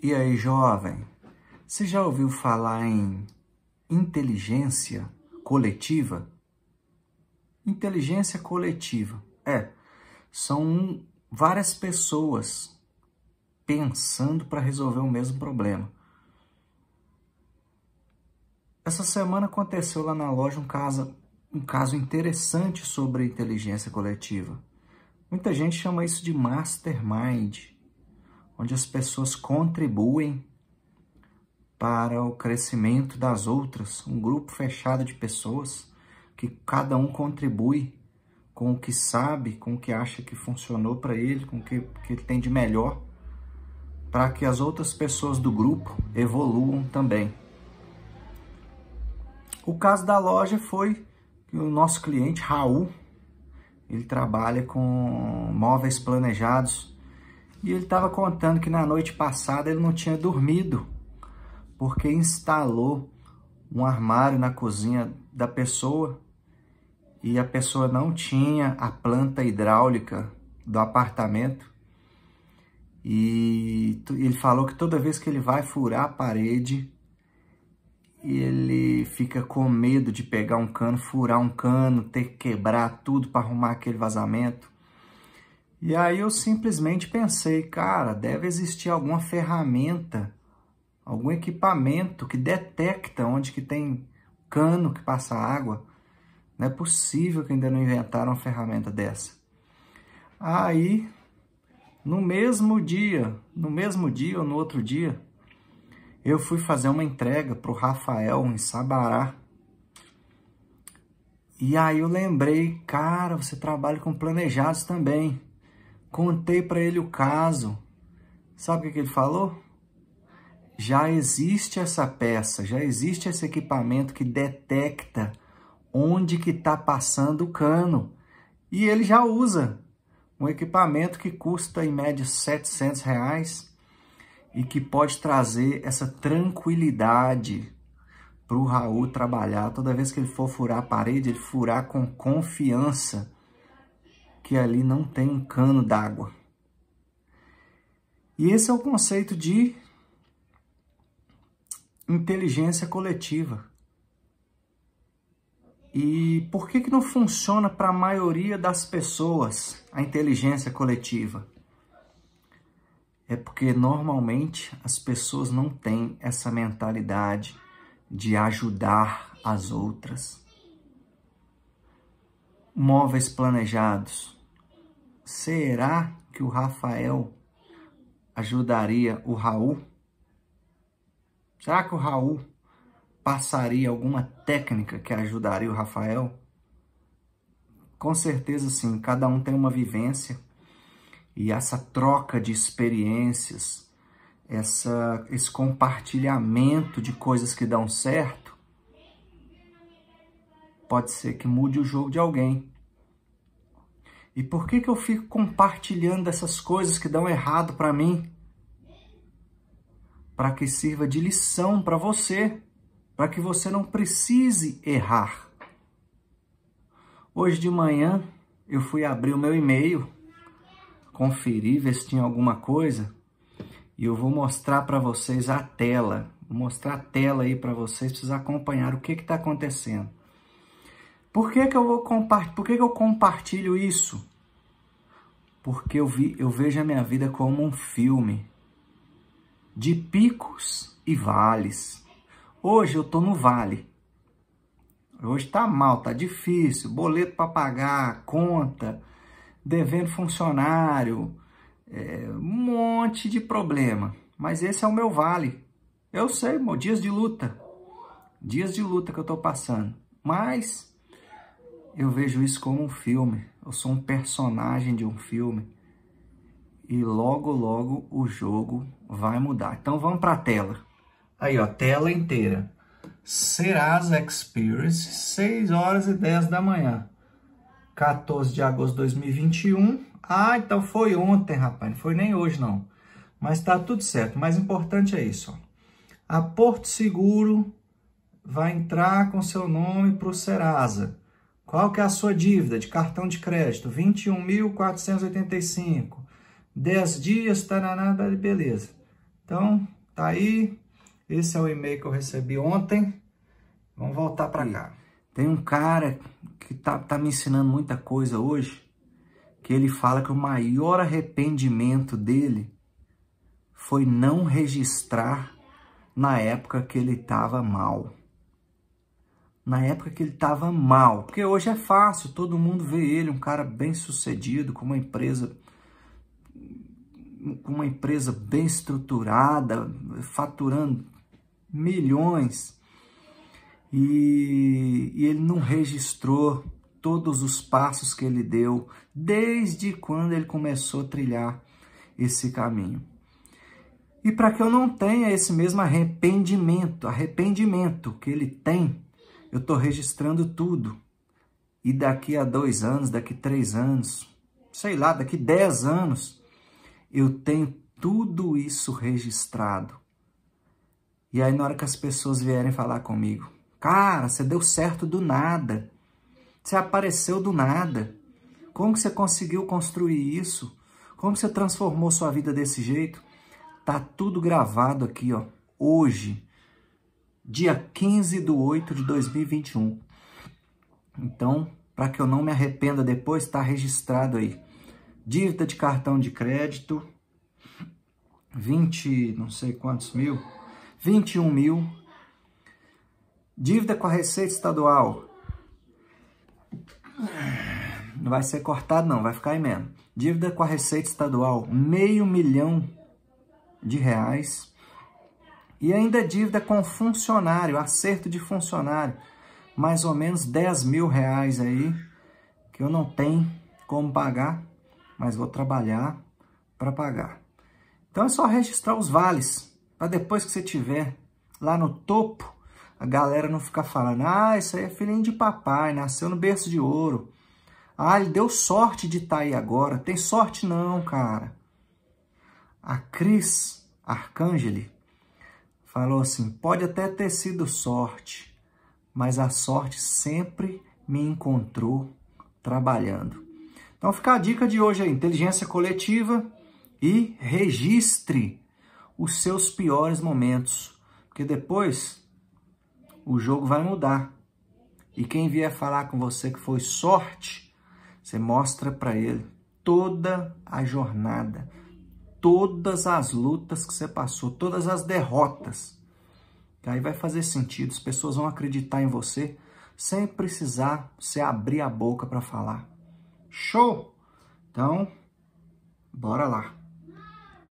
E aí, jovem, você já ouviu falar em inteligência coletiva? Inteligência coletiva. É, são várias pessoas pensando para resolver o mesmo problema. Essa semana aconteceu lá na loja um caso, um caso interessante sobre inteligência coletiva. Muita gente chama isso de mastermind onde as pessoas contribuem para o crescimento das outras, um grupo fechado de pessoas que cada um contribui com o que sabe, com o que acha que funcionou para ele, com o que, que ele tem de melhor, para que as outras pessoas do grupo evoluam também. O caso da loja foi que o nosso cliente, Raul, ele trabalha com móveis planejados e ele estava contando que na noite passada ele não tinha dormido, porque instalou um armário na cozinha da pessoa e a pessoa não tinha a planta hidráulica do apartamento. E ele falou que toda vez que ele vai furar a parede, ele fica com medo de pegar um cano, furar um cano, ter que quebrar tudo para arrumar aquele vazamento. E aí eu simplesmente pensei, cara, deve existir alguma ferramenta, algum equipamento que detecta onde que tem cano que passa água. Não é possível que ainda não inventaram uma ferramenta dessa. Aí, no mesmo dia, no mesmo dia ou no outro dia, eu fui fazer uma entrega para o Rafael em Sabará. E aí eu lembrei, cara, você trabalha com planejados também. Contei para ele o caso. Sabe o que ele falou? Já existe essa peça, já existe esse equipamento que detecta onde que está passando o cano. E ele já usa um equipamento que custa em média 700 reais e que pode trazer essa tranquilidade para o Raul trabalhar. Toda vez que ele for furar a parede, ele furar com confiança que ali não tem um cano d'água. E esse é o conceito de inteligência coletiva. E por que, que não funciona para a maioria das pessoas a inteligência coletiva? É porque normalmente as pessoas não têm essa mentalidade de ajudar as outras. Móveis planejados será que o Rafael ajudaria o Raul? Será que o Raul passaria alguma técnica que ajudaria o Rafael? Com certeza sim, cada um tem uma vivência e essa troca de experiências, essa, esse compartilhamento de coisas que dão certo, pode ser que mude o jogo de alguém. E por que, que eu fico compartilhando essas coisas que dão errado para mim? Para que sirva de lição para você, para que você não precise errar. Hoje de manhã eu fui abrir o meu e-mail, conferir, ver se tinha alguma coisa, e eu vou mostrar para vocês a tela. Vou mostrar a tela aí para vocês, vocês acompanhar o que está acontecendo. Por que, que, eu, vou compartilhar? Por que, que eu compartilho isso? Porque eu, vi, eu vejo a minha vida como um filme de picos e vales. Hoje eu tô no vale. Hoje tá mal, tá difícil, boleto para pagar, conta, devendo funcionário, é, um monte de problema. Mas esse é o meu vale. Eu sei, meu, dias de luta. Dias de luta que eu tô passando. Mas eu vejo isso como um filme. Eu sou um personagem de um filme. E logo, logo o jogo vai mudar. Então vamos para a tela. Aí, ó, tela inteira. Serasa Experience, 6 horas e 10 da manhã. 14 de agosto de 2021. Ah, então foi ontem, rapaz. Não foi nem hoje, não. Mas tá tudo certo. O mais importante é isso, ó. A Porto Seguro vai entrar com seu nome para o Serasa. Qual que é a sua dívida de cartão de crédito? 21.485. 10 dias, taraná, beleza. Então, tá aí. Esse é o e-mail que eu recebi ontem. Vamos voltar para cá. Tem um cara que tá, tá me ensinando muita coisa hoje, que ele fala que o maior arrependimento dele foi não registrar na época que ele estava mal na época que ele estava mal. Porque hoje é fácil, todo mundo vê ele, um cara bem sucedido, com uma empresa com uma empresa bem estruturada, faturando milhões, e, e, ele não registrou todos os passos que ele deu desde quando ele começou a trilhar esse caminho. E para que eu não tenha esse mesmo arrependimento, arrependimento que ele tem eu estou registrando tudo. E daqui a dois anos, daqui três anos, sei lá, daqui dez anos, eu tenho tudo isso registrado. E aí, na hora que as pessoas vierem falar comigo, cara, você deu certo do nada, você apareceu do nada, como que você conseguiu construir isso? Como você transformou sua vida desse jeito? Tá tudo gravado aqui, ó, hoje, dia 15 de 8 de 2021. Então, para que eu não me arrependa depois, está registrado aí. Dívida de cartão de crédito, 20, não sei quantos mil, 21 mil. Dívida com a Receita Estadual. Não vai ser cortado não, vai ficar aí mesmo. Dívida com a Receita Estadual, meio milhão de reais. E ainda é dívida com funcionário, acerto de funcionário, mais ou menos 10 mil reais aí, que eu não tenho como pagar, mas vou trabalhar para pagar. Então é só registrar os vales, para depois que você tiver lá no topo, a galera não ficar falando, ah, isso aí é filhinho de papai, nasceu no berço de ouro. Ah, ele deu sorte de estar tá aí agora. Tem sorte não, cara. A Cris Arcangeli, falou assim: pode até ter sido sorte, mas a sorte sempre me encontrou trabalhando. Então fica a dica de hoje: aí: inteligência coletiva e registre os seus piores momentos, porque depois o jogo vai mudar. E quem vier falar com você que foi sorte, você mostra para ele toda a jornada todas as lutas que você passou, todas as derrotas. E aí vai fazer sentido, as pessoas vão acreditar em você sem precisar você abrir a boca para falar. Show! Então, bora lá.